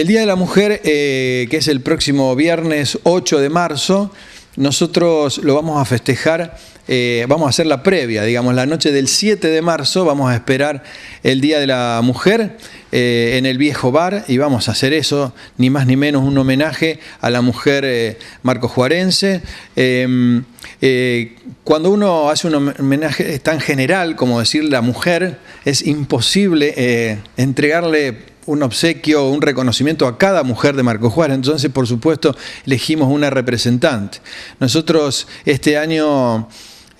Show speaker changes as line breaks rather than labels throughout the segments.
El Día de la Mujer, eh, que es el próximo viernes 8 de marzo, nosotros lo vamos a festejar, eh, vamos a hacer la previa, digamos, la noche del 7 de marzo vamos a esperar el Día de la Mujer eh, en el viejo bar y vamos a hacer eso, ni más ni menos, un homenaje a la mujer Marco Juarense. Em, cuando uno hace un homenaje tan general como decir la mujer, es imposible entregarle un obsequio, un reconocimiento a cada mujer de Marco Juárez. Entonces, por supuesto, elegimos una representante. Nosotros este año...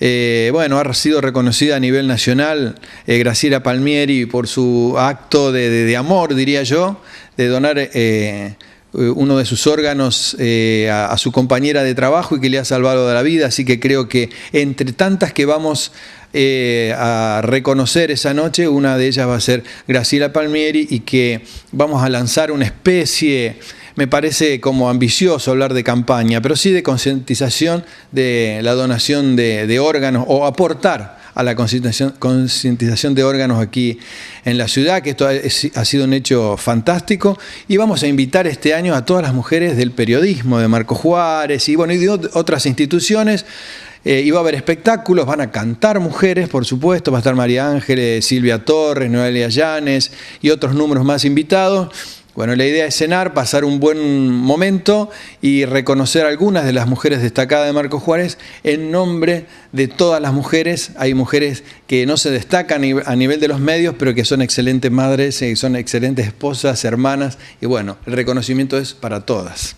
Eh, bueno, ha sido reconocida a nivel nacional eh, Graciela Palmieri por su acto de, amor, diría yo, de donar eh, eh, uno de sus órganos eh, a, su compañera de trabajo y que le ha salvado de la vida, así que creo que entre tantas que vamos eh, a reconocer esa noche, una de ellas va a ser Graciela Palmieri y que vamos a lanzar una especie, me parece como ambicioso hablar de campaña, pero sí de concientización de la donación de órganos o aportar a la concientización de órganos aquí en la ciudad, que esto ha sido un hecho fantástico. Y vamos a invitar este año a todas las mujeres del periodismo, de Marco Juárez y, bueno, y de otras instituciones. Eh, y va a haber espectáculos, van a cantar mujeres, por supuesto, va a estar María Ángeles, Silvia Torres, Noelia Llanes y otros números más invitados. Bueno, la idea es cenar, pasar un buen momento y reconocer algunas de las mujeres destacadas de Marcos Juárez en nombre de todas las mujeres. Hay mujeres que no se destacan a nivel de los medios, pero que son excelentes madres, eh, son excelentes esposas, hermanas y bueno, el reconocimiento es para todas.